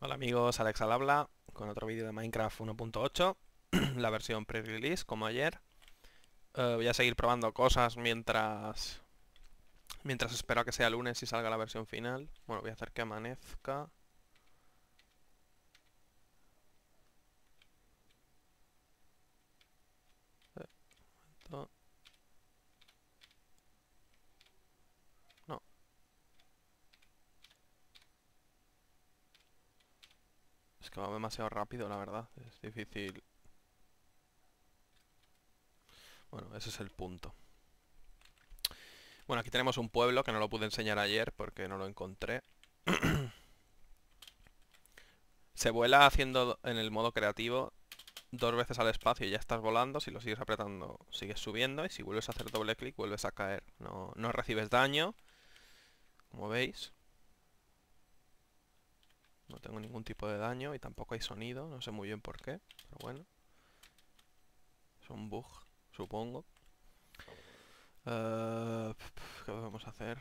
Hola amigos, Alex al habla con otro vídeo de Minecraft 1.8, la versión pre-release como ayer. Eh, voy a seguir probando cosas mientras mientras espero a que sea lunes y salga la versión final. Bueno, voy a hacer que amanezca. va demasiado rápido, la verdad. Es difícil... Bueno, ese es el punto. Bueno, aquí tenemos un pueblo que no lo pude enseñar ayer porque no lo encontré. Se vuela haciendo en el modo creativo dos veces al espacio y ya estás volando. Si lo sigues apretando, sigues subiendo. Y si vuelves a hacer doble clic, vuelves a caer. No, no recibes daño, como veis. No tengo ningún tipo de daño y tampoco hay sonido, no sé muy bien por qué, pero bueno. Es un bug, supongo. Eh, ¿Qué vamos a hacer?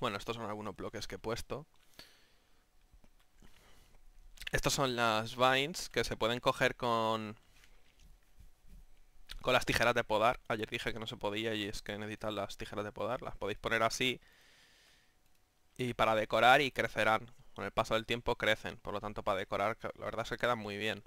Bueno, estos son algunos bloques que he puesto. Estas son las vines que se pueden coger con con las tijeras de podar. Ayer dije que no se podía y es que necesitan las tijeras de podar. Las podéis poner así y para decorar y crecerán con el paso del tiempo crecen, por lo tanto para decorar la verdad se quedan muy bien.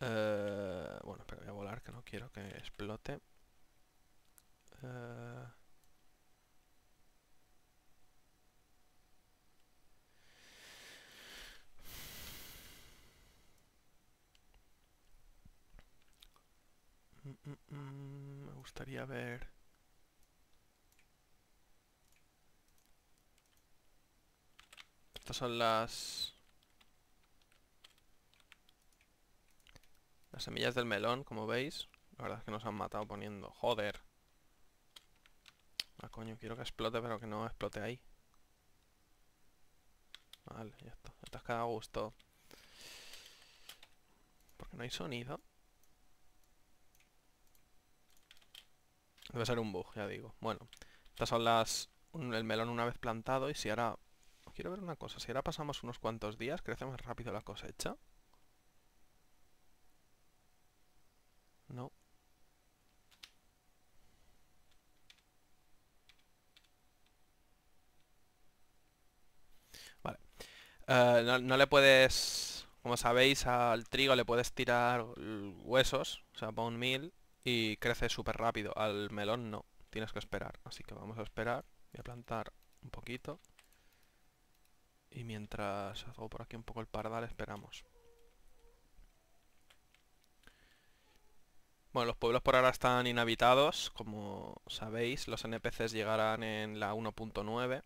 Eh, bueno, pero voy a volar que no quiero que explote. Eh. Mm, mm, mm, me gustaría ver... estas son las... Las semillas del melón, como veis. La verdad es que nos han matado poniendo... ¡Joder! Ah, coño, quiero que explote, pero que no explote ahí. Vale, ya está. Ya cada gusto. Porque no hay sonido. Debe ser un bug, ya digo. Bueno, estas son las... el melón una vez plantado y si ahora Quiero ver una cosa. Si ahora pasamos unos cuantos días, crece más rápido la cosecha. No. Vale. Eh, no, le puedes... Como sabéis, al trigo le puedes tirar huesos, o sea, bone meal, y crece súper rápido. Al melón no, tienes que esperar. Así que vamos a esperar. Voy a plantar un poquito. Y mientras hago por aquí un poco el pardal, esperamos. Bueno, los pueblos por ahora están inhabitados, como sabéis, los NPCs llegarán en la 1.9.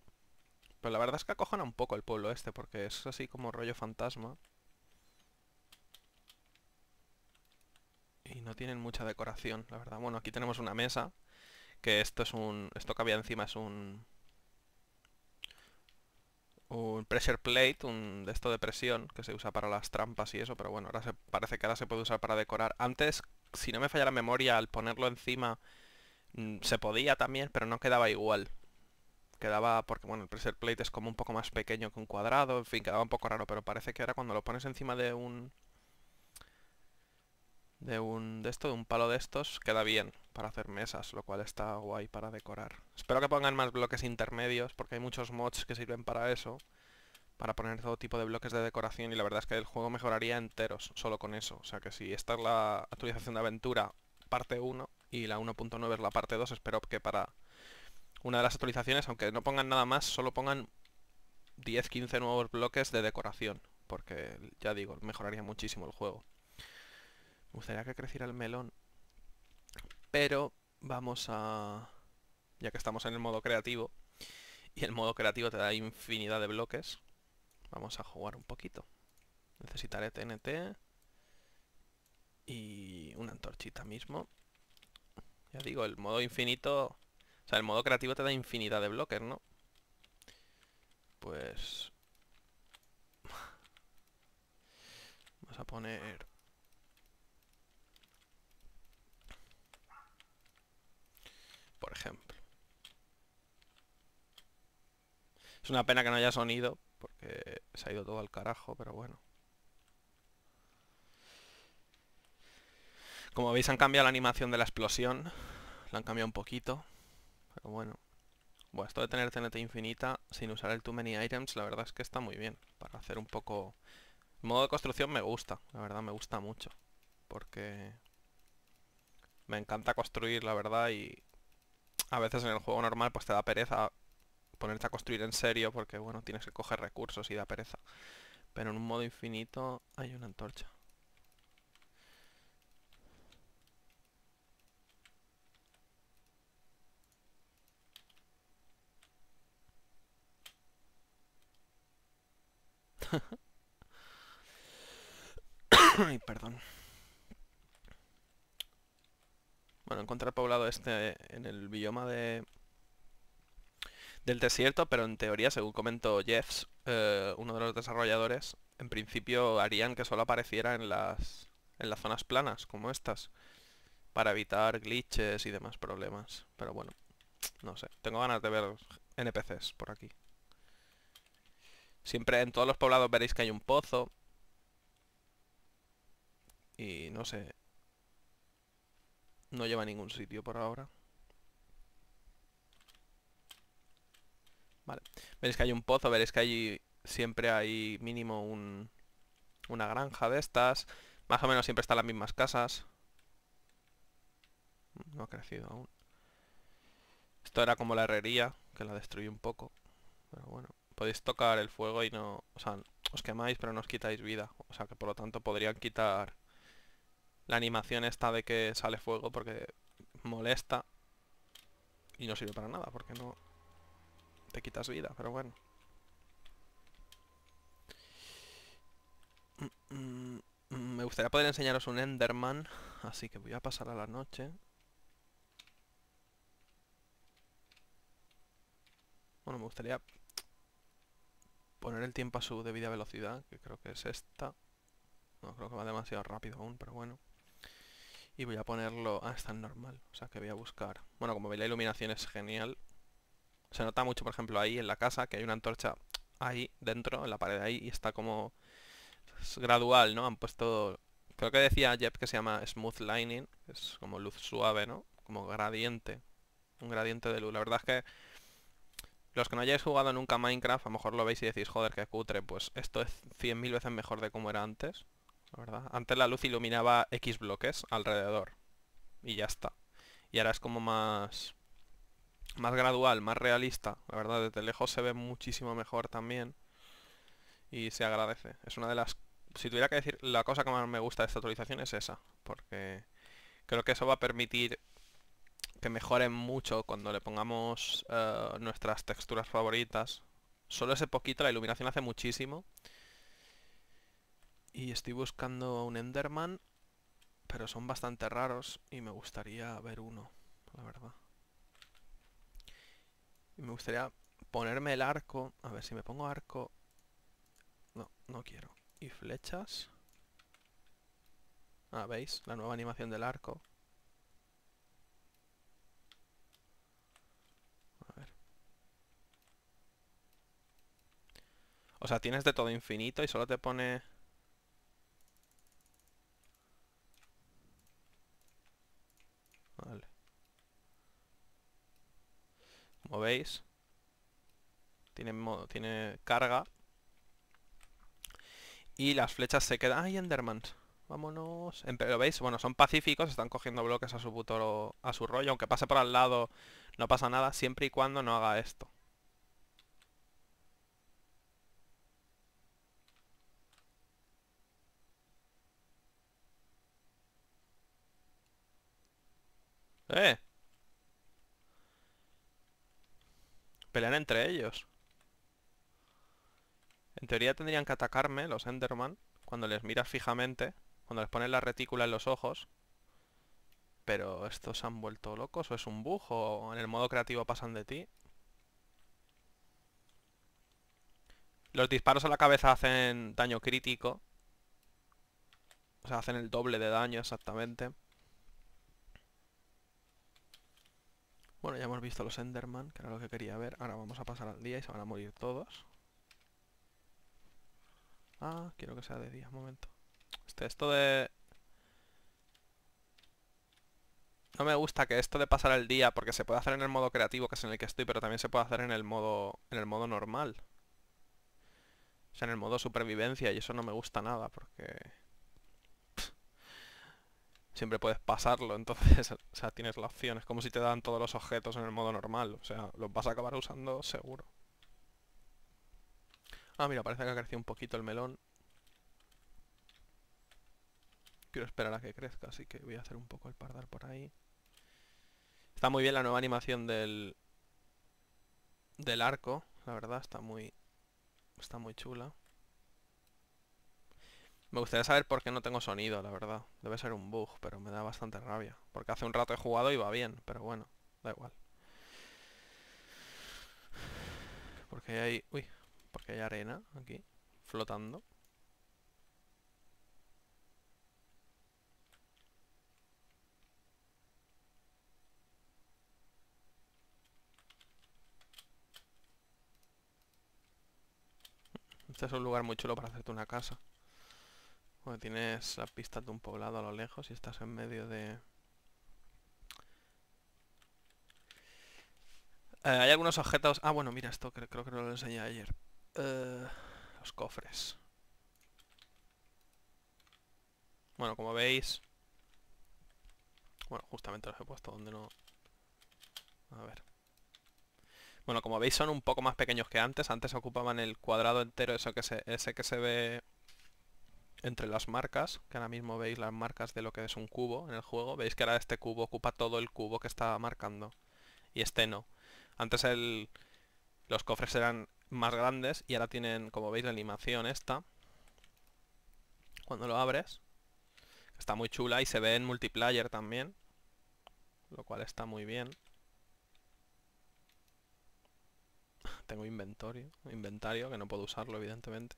Pero la verdad es que acojan un poco el pueblo este, porque es así como rollo fantasma. Y no tienen mucha decoración, la verdad. Bueno, aquí tenemos una mesa, que esto es un... esto que había encima es un un pressure plate, un de esto de presión que se usa para las trampas y eso, pero bueno, ahora se, parece que ahora se puede usar para decorar. Antes, si no me falla la memoria, al ponerlo encima mm, se podía también, pero no quedaba igual. Quedaba, porque bueno, el pressure plate es como un poco más pequeño que un cuadrado, en fin, quedaba un poco raro, pero parece que ahora cuando lo pones encima de un de un de esto, de un palo de estos, queda bien para hacer mesas, lo cual está guay para decorar. Espero que pongan más bloques intermedios, porque hay muchos mods que sirven para eso, para poner todo tipo de bloques de decoración, y la verdad es que el juego mejoraría enteros solo con eso. O sea que si esta es la actualización de aventura parte 1 y la 1.9 es la parte 2, espero que para una de las actualizaciones, aunque no pongan nada más, solo pongan 10-15 nuevos bloques de decoración, porque ya digo, mejoraría muchísimo el juego. Me gustaría que creciera el melón. Pero vamos a... Ya que estamos en el modo creativo. Y el modo creativo te da infinidad de bloques. Vamos a jugar un poquito. Necesitaré TNT. Y una antorchita mismo. Ya digo, el modo infinito... O sea, el modo creativo te da infinidad de bloques, ¿no? Pues... Vamos a poner por ejemplo. Es una pena que no haya sonido, porque se ha ido todo al carajo, pero bueno. Como veis han cambiado la animación de la explosión. La han cambiado un poquito. Pero bueno. Bueno, esto de tener TNT infinita sin usar el Too Many Items, la verdad es que está muy bien. Para hacer un poco... modo de construcción me gusta, la verdad me gusta mucho. Porque... Me encanta construir, la verdad, y a veces en el juego normal pues te da pereza ponerte a construir en serio porque bueno, tienes que coger recursos y da pereza. Pero en un modo infinito hay una antorcha. Ay, perdón. Bueno, encontrar poblado este en el bioma de del desierto, pero en teoría, según comentó Jeffs, eh, uno de los desarrolladores, en principio harían que solo apareciera en las, en las zonas planas, como estas, para evitar glitches y demás problemas. Pero bueno, no sé, tengo ganas de ver NPCs por aquí. Siempre en todos los poblados veréis que hay un pozo. Y no sé, no lleva a ningún sitio por ahora. Vale. Veréis que hay un pozo, veréis que allí siempre hay mínimo un, una granja de estas. Más o menos siempre están las mismas casas. No ha crecido aún. Esto era como la herrería, que la destruí un poco. Pero bueno, podéis tocar el fuego y no... O sea, os quemáis, pero no os quitáis vida. O sea, que por lo tanto podrían quitar la animación esta de que sale fuego porque molesta. Y no sirve para nada porque no te quitas vida, pero bueno. Mm, mm, mm, me gustaría poder enseñaros un Enderman, así que voy a pasar a la noche. Bueno, me gustaría poner el tiempo a su debida velocidad, que creo que es esta. No, creo que va demasiado rápido aún, pero bueno. Y voy a ponerlo... a ah, está normal. O sea, que voy a buscar... Bueno, como veis, la iluminación es genial. Se nota mucho, por ejemplo, ahí en la casa, que hay una antorcha ahí dentro, en la pared ahí, y está como gradual, ¿no? Han puesto... Creo que decía Jeff que se llama smooth lining, es como luz suave, ¿no? Como gradiente, un gradiente de luz. La verdad es que los que no hayáis jugado nunca Minecraft, a lo mejor lo veis y decís, joder, que cutre, pues esto es 100.000 veces mejor de como era antes. Antes la luz iluminaba X bloques alrededor. Y ya está. Y ahora es como más... Más gradual, más realista. La verdad, desde lejos se ve muchísimo mejor también. Y se agradece. Es una de las... Si tuviera que decir la cosa que más me gusta de esta actualización es esa. Porque creo que eso va a permitir que mejoren mucho cuando le pongamos eh, nuestras texturas favoritas. Solo ese poquito, la iluminación hace muchísimo. Y estoy buscando un Enderman, pero son bastante raros y me gustaría ver uno, la verdad. me gustaría ponerme el arco. A ver, si me pongo arco... No, no quiero. ¿Y flechas? Ah, ¿veis? La nueva animación del arco. A ver. O sea, tienes de todo infinito y solo te pone... tiene, modo, tiene carga y las flechas se quedan... ¡Ay, Endermans! Vámonos... ¿Lo veis? Bueno, son pacíficos, están cogiendo bloques a su puto, a su rollo. Aunque pase por al lado no pasa nada, siempre y cuando no haga esto. ¡Eh! Pelean entre ellos. En teoría tendrían que atacarme los Enderman cuando les miras fijamente, cuando les pones la retícula en los ojos. Pero estos se han vuelto locos, o es un bug, o en el modo creativo pasan de ti. Los disparos a la cabeza hacen daño crítico. O sea, hacen el doble de daño exactamente. Bueno, ya hemos visto los Enderman, que era lo que quería ver. Ahora vamos a pasar al día y se van a morir todos. Ah, quiero que sea de día, un momento. Este, esto de... No me gusta que esto de pasar el día, porque se puede hacer en el modo creativo, que es en el que estoy, pero también se puede hacer en el modo, en el modo normal. O sea, en el modo supervivencia, y eso no me gusta nada, porque siempre puedes pasarlo, entonces, sea, tienes la opción. Es como si te dan todos los objetos en el modo normal, o sea, los vas a acabar usando seguro. Ah, mira, parece que ha crecido un poquito el melón. Quiero esperar a que crezca, así que voy a hacer un poco el pardar por ahí. Está muy bien la nueva animación del... Del arco, la verdad, está muy... Está muy chula. Me gustaría saber por qué no tengo sonido, la verdad. Debe ser un bug, pero me da bastante rabia. Porque hace un rato he jugado y va bien, pero bueno, da igual. Porque hay... Uy, porque hay arena aquí, flotando. Este es un lugar muy chulo para hacerte una casa. Bueno, tienes la pista de un poblado a lo lejos y estás en medio de... Eh, hay algunos objetos... Ah, bueno, mira esto, creo, creo que no lo enseñé ayer. Eh, los cofres. Bueno, como veis... Bueno, justamente los he puesto donde no... A ver. Bueno, como veis son un poco más pequeños que antes. Antes ocupaban el cuadrado entero, eso que ese que se ve entre las marcas, que ahora mismo veis las marcas de lo que es un cubo en el juego, veis que ahora este cubo ocupa todo el cubo que estaba marcando, y este no. Antes los cofres eran más grandes y ahora tienen, como veis, la animación esta, cuando lo abres, está muy chula y se ve en multiplayer también, lo cual está muy bien. Tengo inventario, inventario que no puedo usarlo evidentemente.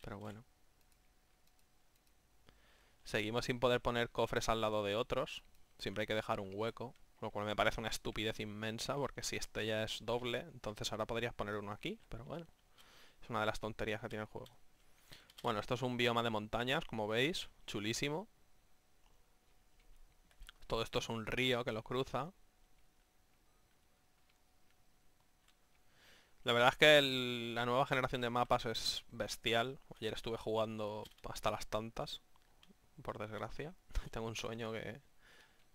Pero bueno. Seguimos sin poder poner cofres al lado de otros. Siempre hay que dejar un hueco. Lo cual me parece una estupidez inmensa, porque si este ya es doble, entonces ahora podrías poner uno aquí. Pero bueno, es una de las tonterías que tiene el juego. Bueno, esto es un bioma de montañas, como veis. Chulísimo. Todo esto es un río que lo cruza. La verdad es que la nueva generación de mapas es bestial. Ayer estuve jugando hasta las tantas por desgracia. Tengo un sueño que...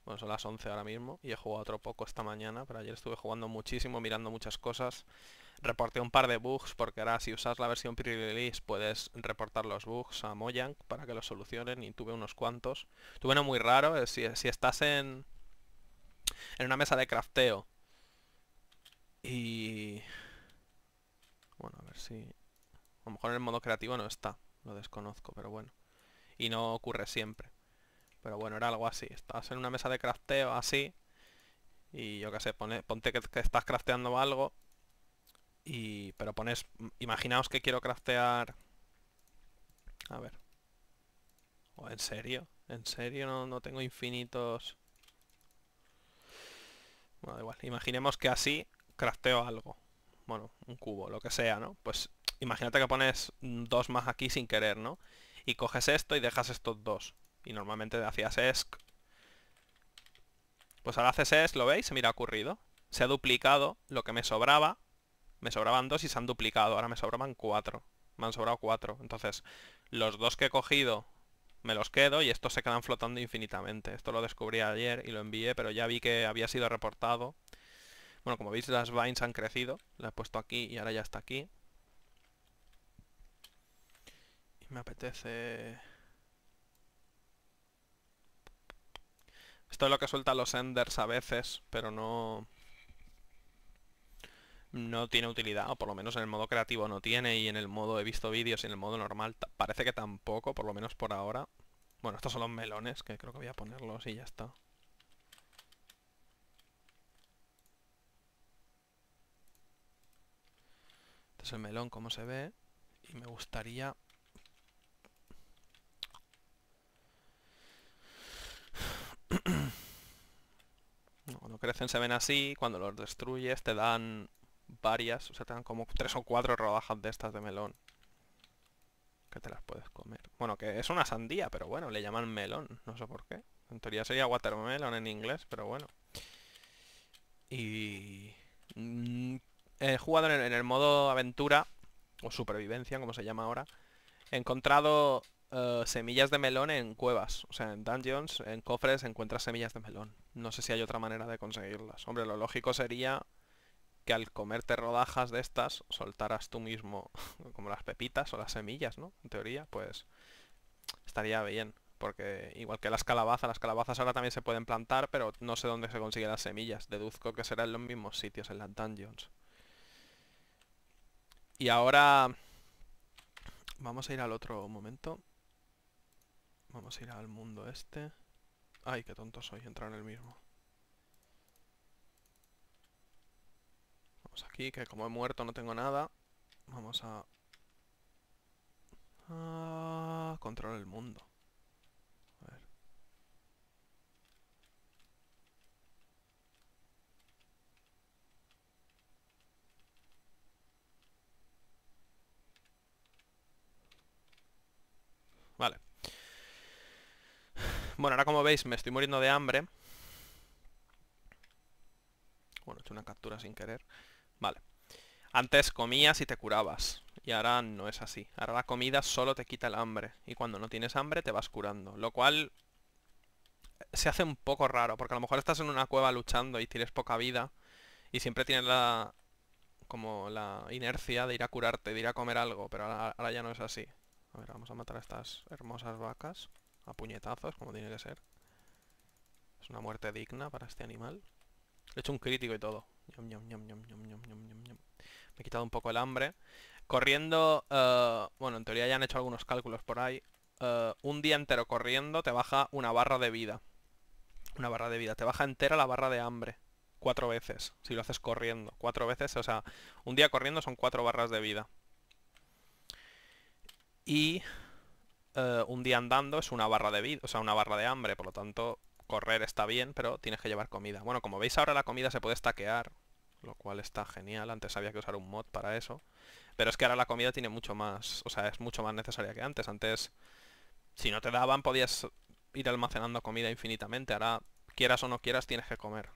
Bueno, son las 11 ahora mismo y he jugado otro poco esta mañana, pero ayer estuve jugando muchísimo, mirando muchas cosas. Reporté un par de bugs porque ahora si usas la versión pre-release puedes reportar los bugs a Mojang para que los solucionen y tuve unos cuantos. Tuve uno muy raro, si, si estás en, en una mesa de crafteo y... Bueno, a ver si... A lo mejor en el modo creativo no está, lo desconozco, pero bueno y no ocurre siempre. Pero bueno, era algo así. Estás en una mesa de crafteo así y yo qué sé, ponte que, estás crafteando algo y pero pones imaginaos que quiero craftear a ver. ¿O en serio? ¿En serio no, no tengo infinitos? Bueno, igual. Imaginemos que así crafteo algo. Bueno, un cubo, lo que sea, ¿no? Pues imagínate que pones dos más aquí sin querer, ¿no? y coges esto y dejas estos dos. Y normalmente hacías ESC. Pues ahora haces ESC, ¿lo veis? se Mira, ha ocurrido. Se ha duplicado lo que me sobraba. Me sobraban dos y se han duplicado. Ahora me sobraban cuatro. Me han sobrado cuatro. Entonces, los dos que he cogido me los quedo y estos se quedan flotando infinitamente. Esto lo descubrí ayer y lo envié, pero ya vi que había sido reportado. Bueno, como veis, las vines han crecido. La he puesto aquí y ahora ya está aquí. me apetece... Esto es lo que suelta los enders a veces, pero no... No tiene utilidad, o por lo menos en el modo creativo no tiene, y en el modo he visto vídeos y en el modo normal parece que tampoco, por lo menos por ahora. Bueno, estos son los melones, que creo que voy a ponerlos y ya está. Este es el melón, como se ve, y me gustaría Cuando crecen se ven así, cuando los destruyes te dan varias, o sea, te dan como tres o cuatro rodajas de estas de melón. Que te las puedes comer. Bueno, que es una sandía, pero bueno, le llaman melón, no sé por qué. En teoría sería watermelon en inglés, pero bueno. Y... Mm, he jugado en el, modo aventura, o supervivencia, como se llama ahora. He encontrado eh, semillas de melón en cuevas. O sea, en dungeons, en cofres, encuentras semillas de melón no sé si hay otra manera de conseguirlas. Hombre, lo lógico sería que al comerte rodajas de estas soltaras tú mismo, como las pepitas o las semillas, ¿no? En teoría, pues estaría bien. Porque igual que las calabazas, las calabazas ahora también se pueden plantar, pero no sé dónde se consiguen las semillas. Deduzco que serán los mismos sitios, en las dungeons. Y ahora... Vamos a ir al otro momento. Vamos a ir al mundo este. Ay, qué tonto soy, entrar en el mismo. Vamos aquí, que como he muerto no tengo nada. Vamos a... a controlar el mundo. Bueno, ahora como veis me estoy muriendo de hambre. Bueno, he hecho una captura sin querer. Vale. Antes comías y te curabas. Y ahora no es así. Ahora la comida solo te quita el hambre. Y cuando no tienes hambre te vas curando. Lo cual eh, se hace un poco raro. Porque a lo mejor estás en una cueva luchando y tienes poca vida. Y siempre tienes la... Como la inercia de ir a curarte, de ir a comer algo. Pero ahora, ahora ya no es así. A ver, vamos a matar a estas hermosas vacas a puñetazos, como tiene que ser. Es una muerte digna para este animal. Le he hecho un crítico y todo. Me he quitado un poco el hambre. Corriendo, eh, bueno, en teoría ya han hecho algunos cálculos por ahí. Eh, un día entero corriendo te baja una barra de vida. Una barra de vida. Te baja entera la barra de hambre. Cuatro veces, si lo haces corriendo. Cuatro veces, o sea, un día corriendo son cuatro barras de vida. Y eh, un día andando es una barra de vida, o sea, una barra de hambre, por lo tanto, correr está bien, pero tienes que llevar comida. Bueno, como veis ahora la comida se puede stackear lo cual está genial. Antes había que usar un mod para eso. Pero es que ahora la comida tiene mucho más, o sea, es mucho más necesaria que antes. Antes, si no te daban, podías ir almacenando comida infinitamente. Ahora, quieras o no quieras, tienes que comer.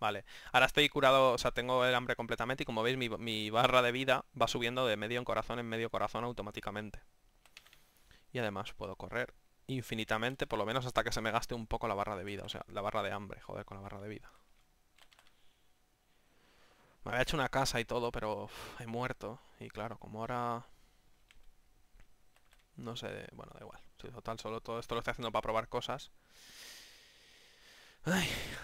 Vale, ahora estoy curado, o sea, tengo el hambre completamente y como veis mi, barra de vida va subiendo de medio en corazón en medio corazón automáticamente. Y además puedo correr infinitamente, por lo menos hasta que se me gaste un poco la barra de vida, o sea, la barra de hambre, joder, con la barra de vida. Me había hecho una casa y todo, pero he muerto. Y claro, como ahora... No sé, bueno, da igual. Si total, solo todo esto lo estoy haciendo para probar cosas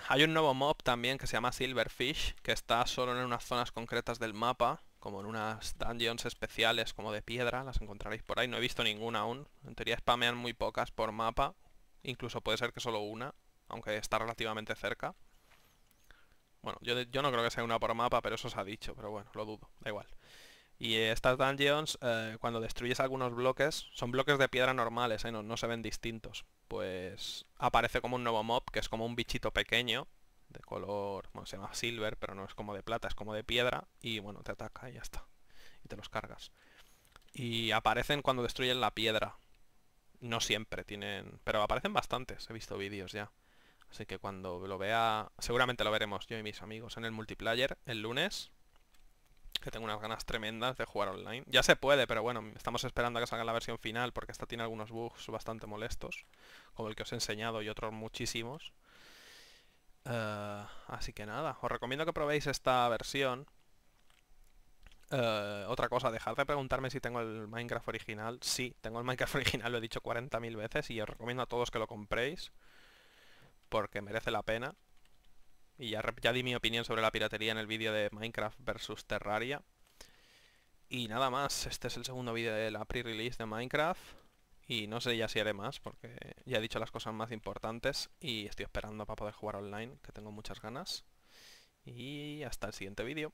hay un nuevo mob también que se llama Silverfish, que está solo en unas zonas concretas del mapa, como en unas dungeons especiales como de piedra, las encontraréis por ahí. No he visto ninguna aún. En teoría spamean muy pocas por mapa, incluso puede ser que solo una, aunque está relativamente cerca. Bueno, yo, no creo que sea una por mapa, pero eso se ha dicho, pero bueno, lo dudo, da igual. Y estas dungeons, eh, cuando destruyes algunos bloques, son bloques de piedra normales, ¿eh? no se ven distintos pues aparece como un nuevo mob, que es como un bichito pequeño, de color, bueno, se llama silver, pero no es como de plata, es como de piedra, y bueno, te ataca y ya está. Y te los cargas. Y aparecen cuando destruyen la piedra. No siempre tienen... Pero aparecen bastantes, he visto vídeos ya. Así que cuando lo vea... Seguramente lo veremos yo y mis amigos en el multiplayer el lunes. Que tengo unas ganas tremendas de jugar online. Ya se puede, pero bueno, estamos esperando a que salga la versión final porque esta tiene algunos bugs bastante molestos, como el que os he enseñado y otros muchísimos. Eh, así que nada, os recomiendo que probéis esta versión. Eh, otra cosa, dejad de preguntarme si tengo el Minecraft original. Sí, tengo el Minecraft original, lo he dicho 40.000 veces y os recomiendo a todos que lo compréis porque merece la pena. Y ya, di mi opinión sobre la piratería en el vídeo de Minecraft versus Terraria. Y nada más, este es el segundo vídeo de la pre-release de Minecraft. Y no sé ya si haré más, porque ya he dicho las cosas más importantes y estoy esperando para poder jugar online, que tengo muchas ganas. Y hasta el siguiente vídeo.